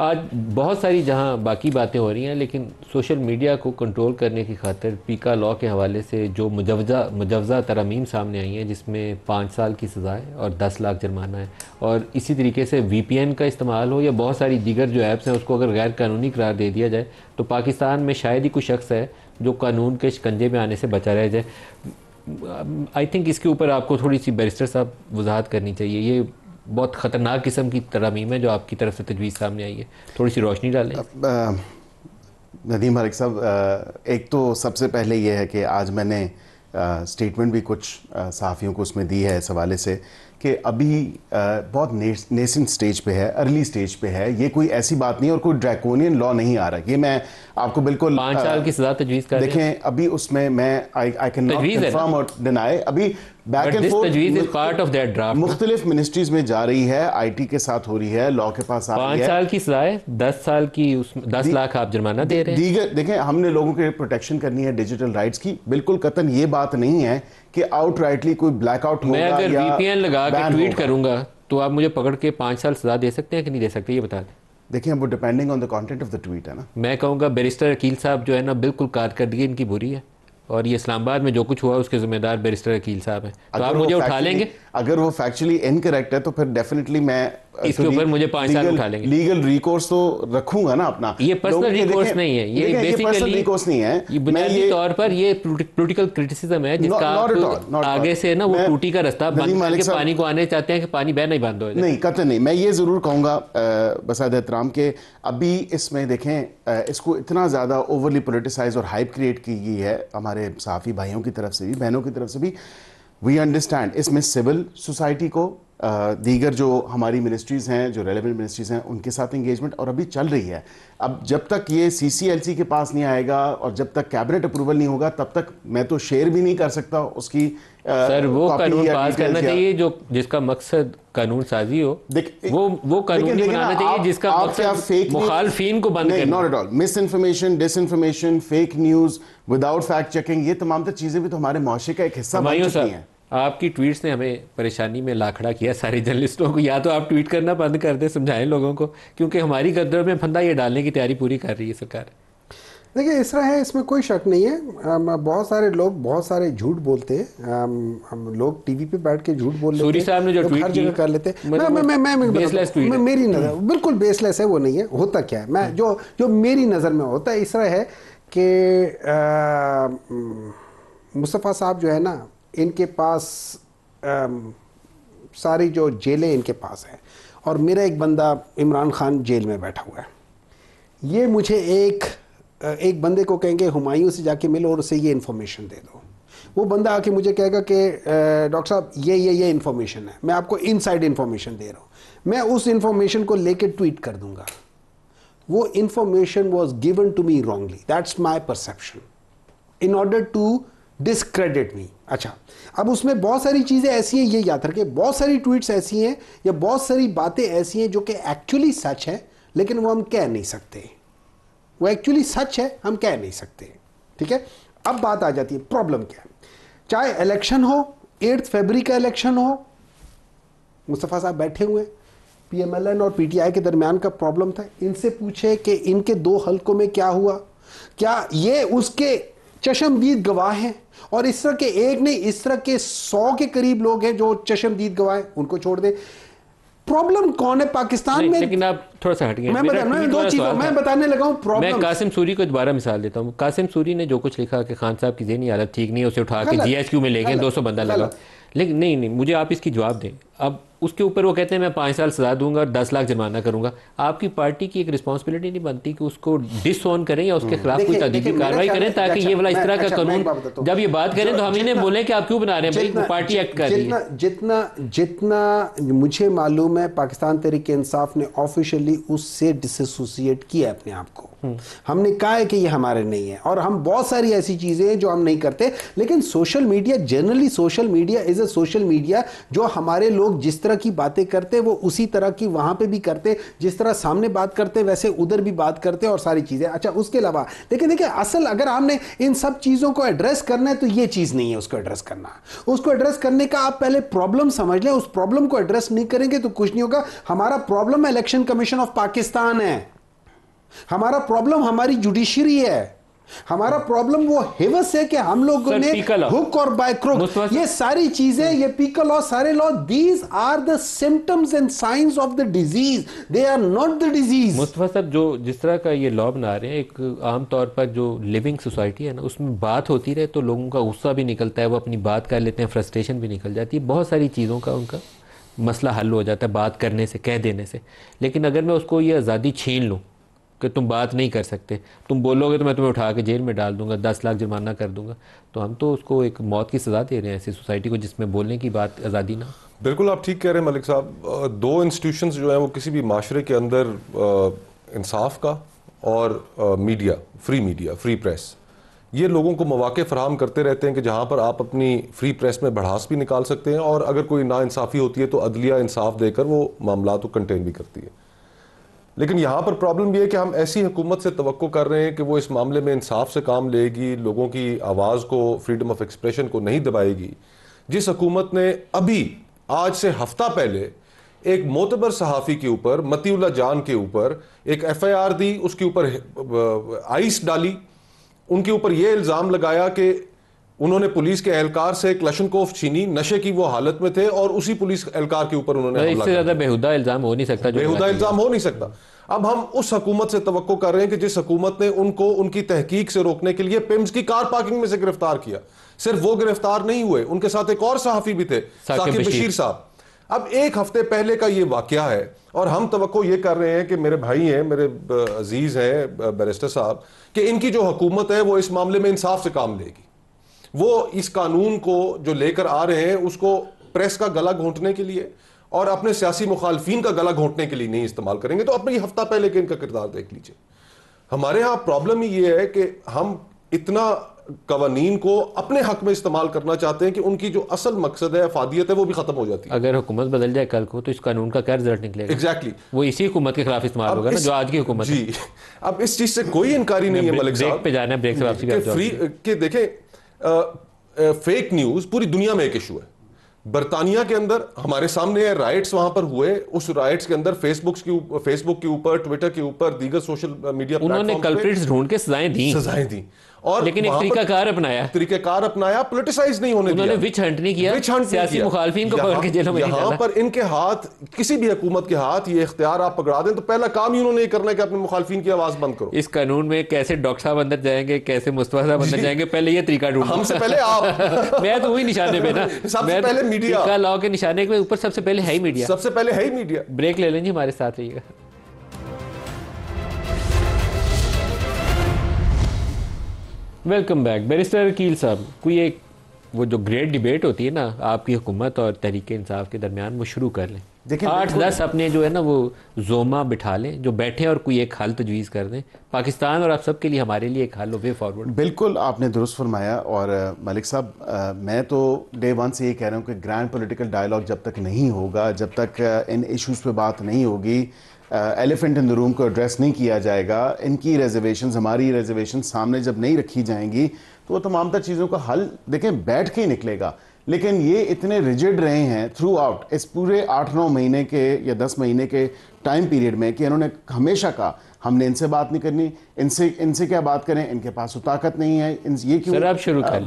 आज बहुत सारी जहाँ बाकी बातें हो रही हैं लेकिन सोशल मीडिया को कंट्रोल करने की खातर पीका लॉ के हवाले से जो मुजवजा मुजवजा तरामीम सामने आई हैं जिसमें पाँच साल की सज़ा है और दस लाख जुर्माना है और इसी तरीके से वी पी एन का इस्तेमाल हो या बहुत सारी दीगर जो ऐप्स हैं उसको अगर गैर कानूनी करार दे दिया जाए तो पाकिस्तान में शायद ही कुछ शख्स है जो कानून के शिकंजे में आने से बचा रह जाए आई थिंक इसके ऊपर आपको थोड़ी सी बैरिस्टर साहब वजाहत करनी चाहिए ये बहुत ख़तरनाक किस्म की तरामीम है जो आपकी तरफ से तजवीज़ सामने आई है थोड़ी सी रोशनी डालें नदीम मलिक साहब एक तो सबसे पहले ये है कि आज मैंने स्टेटमेंट भी कुछ सहाफ़ियों को उसमें दी है इस हवाले से कि अभी बहुत नेसन स्टेज पे है अर्ली स्टेज पे है ये कोई ऐसी बात नहीं और कोई ड्रैकोनियन लॉ नहीं आ रहा ये मैं आपको बिल्कुल पांच साल की सजा तजवीज़ कर देखें अभी उसमें मैं आई कैन नॉट कंफर्म और डिनाई अभी बैक एंड फोर्थ मुख्तलिफ मिनिस्ट्रीज में जा रही है आईटी के साथ हो रही है लॉ के पास आ रही है साल की सलाह दस साल की उसमें दस लाख आप जुर्माना दे रहे हैं देखें हमने लोगों के प्रोटेक्शन करनी है डिजिटल राइट्स की बिल्कुल कतन ये बात नहीं है कि आउट राइटली कोई ब्लैकआउट होगा मैं अगर वीपीएन लगा के ट्वीट करूंगा तो आप मुझे पकड़ के पांच साल सजा दे सकते हैं कि नहीं दे सकते ये बता दें देखिए वो depending on the content of the tweet है ना मैं कहूंगा बैरिस्टर अकील साहब जो है ना बिल्कुल कारकर्दगी इनकी बुरी है और ये इस्लामाबाद में जो कुछ हुआ उसके जिम्मेदार बैरिस्टर अकील साहब हैं तो आप मुझे उठा लेंगे अगर वो फैक्चुअली इनकरेक्ट है तो फिर डेफिनेटली मैं इसके तो ऊपर मुझे पांच साल उठा लेंगे लीगल रिकोर्स तो रखूंगा ना अपना ये पर्सनल रिकोर्स नहीं है ये बेसिकली रिकोर्स नहीं है ये बुनियादी तौर पर ये पॉलिटिकल क्रिटिसिज्म है जिसका आगे से ना वो टूटी का रास्ता बंद करके पानी को आने चाहते हैं कि पानी बह नहीं बंद हो नहीं कत नहीं मैं ये जरूर कहूंगा बसाद एहतराम के अभी इसमें देखें इसको इतना ज़्यादा ओवरली पोलिटिसाइज और हाइप क्रिएट की गई है हमारे साफी भाइयों की तरफ से भी बहनों की तरफ से भी वी अंडरस्टैंड इसमें सिविल सोसाइटी को दीगर जो हमारी मिनिस्ट्रीज़ हैं जो रेलिवेंट मिनिस्ट्रीज़ हैं उनके साथ इंगेजमेंट और अभी चल रही है अब जब तक ये सी के पास नहीं आएगा और जब तक कैबिनेट अप्रूवल नहीं होगा तब तक मैं तो शेयर भी नहीं कर सकता उसकी सर वो कानून पास करना चाहिए जो जिसका मकसद कानून साजी हो वो वो कानून बनाना चाहिए जिसका मकसद मुखालफीन को बंद करना not at all misinformation disinformation fake news without fact checking ये तमाम तर तो चीज़ें भी तो हमारे मुआशे का एक हिस्सा बन चुकी हैं आपकी ट्वीट्स ने हमें परेशानी में लाखड़ा किया सारे जर्नलिस्टों को या तो आप ट्वीट करना बंद कर दें समझाएं लोगों को क्योंकि हमारी गदर में फंदा ये डालने की तैयारी पूरी कर रही है सरकार देखिए इस तरह है इसमें कोई शक नहीं है बहुत सारे लोग बहुत सारे झूठ बोलते हैं हम लोग टीवी पे बैठ के झूठ बोल लेते हैं ने जो ट्वीट हर जगह कर लेते हैं मैं मैं मैं मैं, मेरी नज़र बिल्कुल बेसलेस है वो नहीं है होता क्या है मैं हम्म। जो जो मेरी नज़र में होता है इस तरह है कि मुस्तफ़ा साहब जो है ना इनके पास आ, सारी जो जेलें इनके पास हैं और मेरा एक बंदा इमरान खान जेल में बैठा हुआ है ये मुझे एक एक बंदे को कहेंगे हुमायूं से जाके मिलो और उसे ये इन्फॉर्मेशन दे दो वो बंदा आके मुझे कहेगा कि डॉक्टर साहब ये ये ये इन्फॉर्मेशन है मैं आपको इनसाइड इन्फॉर्मेशन दे रहा हूँ मैं उस इन्फॉर्मेशन को लेकर ट्वीट कर दूंगा वो information was given to me wrongly that's my perception in order to discredit me अच्छा अब उसमें बहुत सारी चीज़ें ऐसी हैं ये याद रखें बहुत सारी ट्वीट्स ऐसी हैं या बहुत सारी बातें ऐसी हैं जो कि एक्चुअली सच है लेकिन वो हम कह नहीं सकते वो एक्चुअली सच है हम कह नहीं सकते ठीक है अब बात आ जाती है प्रॉब्लम क्या है चाहे इलेक्शन हो एट्थ फेबरी का इलेक्शन हो मुस्तफ़ा साहब बैठे हुए पीएमएलएन और पीटीआई के दरमियान का प्रॉब्लम था इनसे पूछे कि इनके दो हल्कों में क्या हुआ क्या ये उसके चशमदीद गवाह हैं और इस तरह के एक नहीं इस तरह के सौ के करीब लोग हैं जो चशमदीद गवाह हैं उनको छोड़ दें प्रॉब्लम कौन है पाकिस्तान में लेकिन आप थोड़ा सा हटिए मैं बता मैं दो चीज़ों मैं बताने लगा हूँ प्रॉब्लम मैं कासिम सूरी को दोबारा मिसाल देता हूँ कासिम सूरी ने जो कुछ लिखा कि खान साहब की जेनी हालत ठीक नहीं है उसे उठा के जीएसक्यू में ले गए 200 बंदा लगा लेकिन नहीं नहीं मुझे आप इसकी जवाब दें अब उसके ऊपर वो कहते हैं मैं पाँच साल सजा दूंगा और दस लाख जमाना करूंगा आपकी पार्टी की एक रिस्पॉन्सिबिलिटी नहीं बनती कि उसको डिसऑन करें या उसके हम्म। खिलाफ कोई तदीबी कार्रवाई करें ताकि ये वाला इस तरह का अच्छा, कानून जब ये बात करें तो हम इन्हें बोले कि आप क्यों बना रहे हैं पार्टी एक्ट कर रही है जितना जितना मुझे मालूम है पाकिस्तान तरीके इंसाफ ने ऑफिशियली उससे डिसोसिएट किया अपने आप को हमने कहा है कि ये हमारे नहीं है और हम बहुत सारी ऐसी चीज़ें हैं जो हम नहीं करते लेकिन social media generally social media is a social media जो हमारे लोग जिस तरह की बातें करते वो उसी तरह की वहां पे भी करते जिस तरह सामने बात करते वैसे उधर भी बात करते और सारी चीज़ें अच्छा उसके अलावा लेकिन देखिए असल अगर हमने इन सब चीज़ों को एड्रेस करना है तो ये चीज़ नहीं है उसको एड्रेस करना उसको एड्रेस करने का आप पहले प्रॉब्लम समझ लें उस प्रॉब्लम को एड्रेस नहीं करेंगे तो कुछ नहीं होगा हमारा problem election commission of Pakistan है हमारा प्रॉब्लम हमारी जुडिशरी है हमारा प्रॉब्लम वो हेवस है कि हम लोगों ने हुक और बायक्रोक ये सारी चीजें ये पीकल लॉ सारे law these are the symptoms and signs of the disease they are not the disease Mustafa sahab जो जिस तरह का ये लॉ बना रहे हैं एक आम तौर पर जो लिविंग सोसाइटी है ना उसमें बात होती रहे तो लोगों का गुस्सा भी निकलता है वो अपनी बात कर लेते हैं फ्रस्ट्रेशन भी निकल जाती है बहुत सारी चीज़ों का उनका मसला हल हो जाता है बात करने से कह देने से लेकिन अगर मैं उसको ये आज़ादी छीन लूँ कि तुम बात नहीं कर सकते तुम बोलोगे तो मैं तुम्हें उठा के जेल में डाल दूंगा दस लाख जुर्माना कर दूंगा तो हम तो उसको एक मौत की सज़ा दे रहे हैं ऐसी सोसाइटी को जिसमें बोलने की बात आज़ादी ना बिल्कुल आप ठीक कह रहे हैं मलिक साहब दो इंस्टीट्यूशन जो हैं वो किसी भी माशरे के अंदर इंसाफ का और media free media free press ये लोगों को मौाक़े फराम करते रहते हैं कि जहाँ पर आप अपनी फ्री प्रेस में बढ़ास भी निकाल सकते हैं और अगर कोई नाानसाफ़ी होती है तो अदलिया इंसाफ देकर वो मामला को तो कंटेन भी करती है लेकिन यहाँ पर प्रॉब्लम यह है कि हम ऐसी हुकूमत से तो कर रहे हैं कि वो इस मामले में इंसाफ से काम लेगी लोगों की आवाज़ को फ्रीडम ऑफ एक्सप्रेशन को नहीं दबाएगी जिस हुकूमत ने अभी आज से हफ्ता पहले एक मोतबर सहाफ़ी के ऊपर मतीउल्ला जान के ऊपर एक एफआईआर दी उसके ऊपर आइस डाली उनके ऊपर ये इल्ज़ाम लगाया कि उन्होंने पुलिस के एहलकार से कोफ छीनी नशे की वो हालत में थे और उसी पुलिस एहलकार के ऊपर उन्होंने तो इससे ज्यादा बेहुदा इल्जाम हो नहीं सकता बेहुदा इल्जाम हो नहीं सकता अब हम उस हकूमत से तो कर रहे हैं कि जिस हकूमत ने उनको उनकी तहकीक से रोकने के लिए पिम्स की कार पार्किंग में से गिरफ्तार किया सिर्फ वो गिरफ्तार नहीं हुए उनके साथ एक और सहाफी भी थे साकिब बशीर साहब अब एक हफ्ते पहले का ये वाक्य है और हम तो ये कर रहे हैं कि मेरे भाई हैं मेरे अजीज़ हैं बैरिस्टर साहब कि इनकी जो हुकूमत है वो इस मामले में इंसाफ से काम लेगी वो इस कानून को जो लेकर आ रहे हैं उसको प्रेस का गला घोंटने के लिए और अपने सियासी मुखालफी का गला घोंटने के लिए नहीं इस्तेमाल करेंगे तो अपने ये हफ्ता पहले के इनका किरदार देख लीजिए हमारे यहाँ प्रॉब्लम ही ये है कि हम इतना कवानीन को अपने हक में इस्तेमाल करना चाहते हैं कि उनकी जो असल मकसद है अफादियत है वो भी खत्म हो जाती है अगर हुकूमत बदल जाए कल को तो इस कानून का क्या रिजल्ट निकलेगा एग्जैक्टली exactly. वो इसी हुकूमत के खिलाफ इस्तेमाल होगा ना जो आज की हुकूमत जी अब इस चीज से कोई इनकारी नहीं है मलिक साहब पे जाना ब्रेक से वापसी फ्री के देखें फेक न्यूज़ पूरी दुनिया में एक इशू है बरतानिया के अंदर हमारे सामने राइट्स वहां पर हुए उस राइट्स के अंदर फेसबुक के फेसबुक के ऊपर ट्विटर के ऊपर दीगर सोशल मीडिया उन्होंने ढूंढ के सजाएं दी सजाएं दी और लेकिन एक तरीका कार अपनाया तरीका कार अपनाया पोलिटिसाइज नहीं होने उन्होंने विच हंट नहीं किया विच हंट सियासी मुखालफिन को पकड़ के जेल में यहां पर इनके हाथ किसी भी हुकूमत के हाथ ये इख्तियार आप पकड़ा दें तो पहला काम ही उन्होंने ये करना है कि अपने मुखालफिन की आवाज़ बंद करो इस कानून में कैसे डॉक्टर साहब अंदर जाएंगे कैसे मुस्तफा साहब अंदर जाएंगे पहले ये तरीका ढूंढो हमसे पहले आप मैं तो वही निशाने पे ना सबसे तो पहले मीडिया का लॉ के निशाने के ऊपर सबसे पहले है ही मीडिया सबसे पहले है ही मीडिया ब्रेक ले लेंगे हमारे साथ रहिएगा वेलकम बैक बैरिस्टर वकील साहब कोई एक वो जो ग्रेट डिबेट होती है ना आपकी हुकूमत और तहरीक इंसाफ के दरमियान वो शुरू कर लें देखिए आठ दस अपने जो है ना वो जोमा बिठा लें जो बैठे और कोई एक हल तजवीज़ कर दें पाकिस्तान और आप सब के लिए हमारे लिए एक हल वे फॉरवर्ड बिल्कुल आपने दुरुस्त फरमाया और मलिक साहब मैं तो डे वन से ये कह रहा हूँ कि ग्रैंड पोलिटिकल डायलॉग जब तक नहीं होगा जब तक इन इश्यूज़ पर बात नहीं होगी एलिफेंट इन द रूम को एड्रेस नहीं किया जाएगा इनकी रिजर्वेशन हमारी रिजर्वेशन सामने जब नहीं रखी जाएंगी तो वो तमाम तर चीज़ों का हल देखें बैठ के ही निकलेगा लेकिन ये इतने रिजिड रहे हैं थ्रू आउट इस पूरे आठ नौ महीने के या दस महीने के टाइम पीरियड में कि इन्होंने हमेशा कहा हमने इनसे बात नहीं करनी इनसे इनसे क्या बात करें इनके पास वो ताकत नहीं है इन ये क्यों आप शुरू कर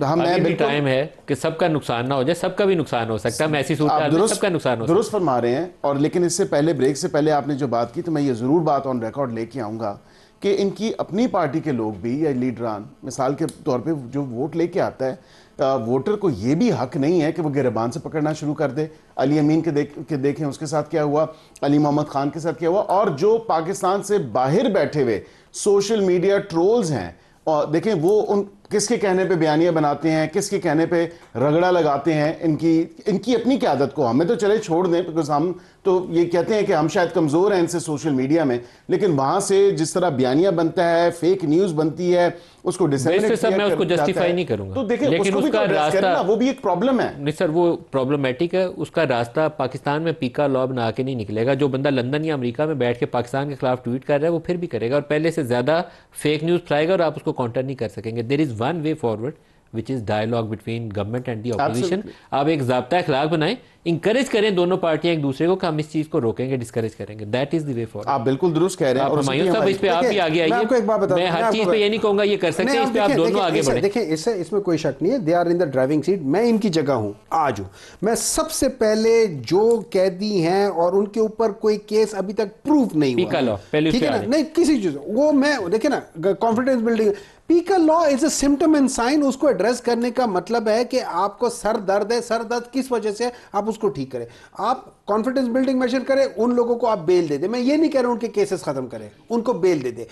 तो हम भी टाइम है कि सबका नुकसान ना हो जाए सबका भी नुकसान हो सकता है मैं ऐसी नुकसान हो दुरुस्त फरमा रहे हैं और लेकिन इससे पहले ब्रेक से पहले आपने जो बात की तो मैं ये ज़रूर बात ऑन रिकॉर्ड लेके आऊँगा कि इनकी अपनी पार्टी के लोग भी या लीडरान मिसाल के तौर पे जो वोट लेके आता है वोटर को ये भी हक नहीं है कि वो गिरबान से पकड़ना शुरू कर दे अली अमीन के देख के देखें उसके साथ क्या हुआ अली मोहम्मद खान के साथ क्या हुआ और जो पाकिस्तान से बाहर बैठे हुए सोशल मीडिया ट्रोल्स हैं और देखें वो उन किसके कहने पे बयानियां बनाते हैं किसके कहने पे रगड़ा लगाते हैं इनकी इनकी अपनी क्या आदत को हमें तो चले छोड़ दें बिकॉज हम तो ये कहते हैं कि हम शायद कमज़ोर हैं इनसे सोशल मीडिया में लेकिन वहाँ से जिस तरह बयानिया बनता है फेक न्यूज़ बनती है उसको जस्टिफाई नहीं करूँगा तो देखिए लेकिन उसका तो रास्ता वो भी एक प्रॉब्लम है नहीं सर वो प्रॉब्लमेटिक है उसका रास्ता पाकिस्तान में पीका लॉ बना के नहीं निकलेगा जो बंदा लंदन या अमेरिका में बैठ के पाकिस्तान के खिलाफ ट्वीट कर रहा है वो फिर भी करेगा और पहले से ज़्यादा फेक न्यूज़ फैलाएगा और आप उसको काउंटर नहीं कर सकेंगे there is one way forward which is dialogue between government and the आप एक जबता अखलाक बनाए इंकरेज करें दोनों पार्टियां एक दूसरे को हम इस चीज को रोकेंगे डिस्करेज करेंगे दैट इज दे फॉर आप बिल्कुल दुरुस्त कह रहे हैं और मायूस साहब इस पे आप भी आगे आइए मैं हर चीज पे ये नहीं कहूंगा ये कर सकते हैं इस पे आप दोनों आगे बढ़े देखिए इससे इसमें कोई शक नहीं है they are in the driving seat मैं इनकी जगह हूं आज हूं मैं सबसे पहले जो कैदी हैं और उनके ऊपर कोई केस अभी तक प्रूफ नहीं हुआ ठीक है ना नहीं किसी चीज वो मैं देखिए ना कॉन्फिडेंस बिल्डिंग पीकर law is a symptom and sign उसको एड्रेस करने का मतलब है कि आपको सर दर्द है सर दर्द किस वजह से आप उसको ठीक करें आप कॉन्फिडेंस बिल्डिंग मेजर करें उन लोगों को आप बेल दे दे मैं ये नहीं कह रहा हूं उनके केसेस खत्म करें उनको बेल दे दे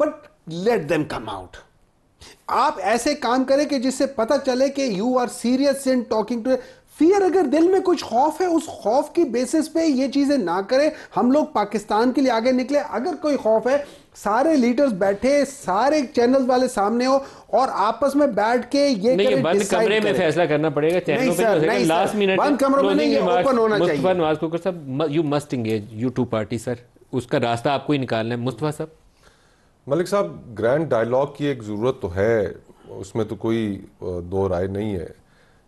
but let them come out आप ऐसे काम करें कि जिससे पता चले कि you are serious in talking to fear अगर दिल में कुछ खौफ है उस खौफ की बेसिस पे ये चीज़ें ना करें हम लोग पाकिस्तान के लिए आगे निकले अगर कोई खौफ है सारे लीडर्स बैठे सारे चैनल्स वाले सामने हो और आपस में बैठ के ये नहीं, करें, बंद कमरे में फैसला करना पड़ेगा पे लास्ट तो मिनट बंद कमरों में नहीं ओपन होना चाहिए नवाज साहब you must engage you to party sir उसका रास्ता आपको ही निकालना है मुस्तफा साहब मलिक साहब ग्रैंड डायलॉग की एक ज़रूरत तो है उसमें तो कोई दो राय नहीं है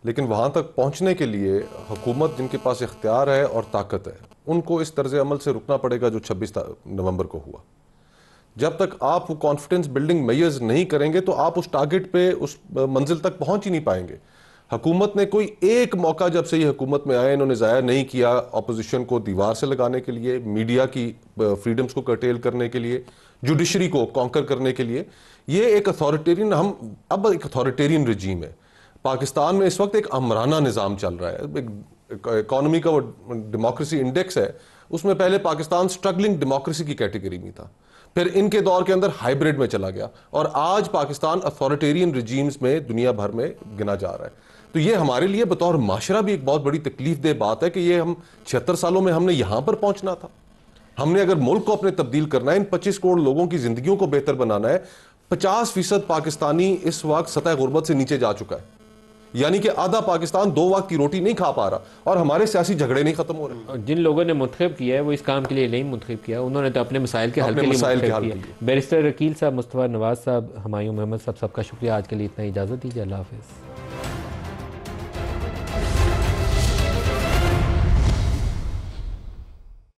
लेकिन वहाँ तक पहुँचने के लिए हुकूमत जिनके पास इख्तियार है और ताकत है उनको इस तर्ज अमल से रुकना पड़ेगा जो छब्बीस नवंबर को हुआ जब तक आप वो कॉन्फिडेंस बिल्डिंग मैयर्स नहीं करेंगे तो आप उस टारगेट पे उस मंजिल तक पहुंच ही नहीं पाएंगे हकूमत ने कोई एक मौका जब से ये हुकूमत में आए इन्होंने ज़ाया नहीं किया अपोजिशन को दीवार से लगाने के लिए मीडिया की फ्रीडम्स को कर्टेल करने के लिए जुडिशरी को कॉन्कर करने के लिए ये एक अथॉरिटेरियन हम अब एक अथॉरिटेरियन रजीम है पाकिस्तान में इस वक्त एक अमराना निज़ाम चल रहा है एक इकॉनमी का वो डेमोक्रेसी इंडेक्स है उसमें पहले पाकिस्तान स्ट्रगलिंग डेमोक्रेसी की कैटेगरी में था फिर इनके दौर के अंदर हाइब्रिड में चला गया और आज पाकिस्तान अथॉरिटेरियन रिजीम्स में दुनिया भर में गिना जा रहा है तो ये हमारे लिए बतौर माशरा भी एक बहुत बड़ी तकलीफ दे बात है कि ये हम छिहत्तर सालों में हमने यहाँ पर पहुँचना था हमने अगर मुल्क को अपने तब्दील करना है इन पच्चीस करोड़ लोगों की जिंदगियों को बेहतर बनाना है पचास फीसद पाकिस्तानी इस वक्त सतह गुरबत से नीचे जा चुका है यानी कि आधा पाकिस्तान दो वक्त की रोटी नहीं खा पा रहा और हमारे सियासी झगड़े नहीं खत्म हो रहे जिन लोगों ने मुंतब किया है वो इस काम के लिए नहीं मुंतब किया उन्होंने तो अपने मसाइल के हल के लिए बैरिस्टर वकील साहब मुस्तफ़ा नवाज साहब हमायूं मोहम्मद साहब सबका शुक्रिया आज के लिए इतना इजाज़त दीजिए अल्लाह हाफिज़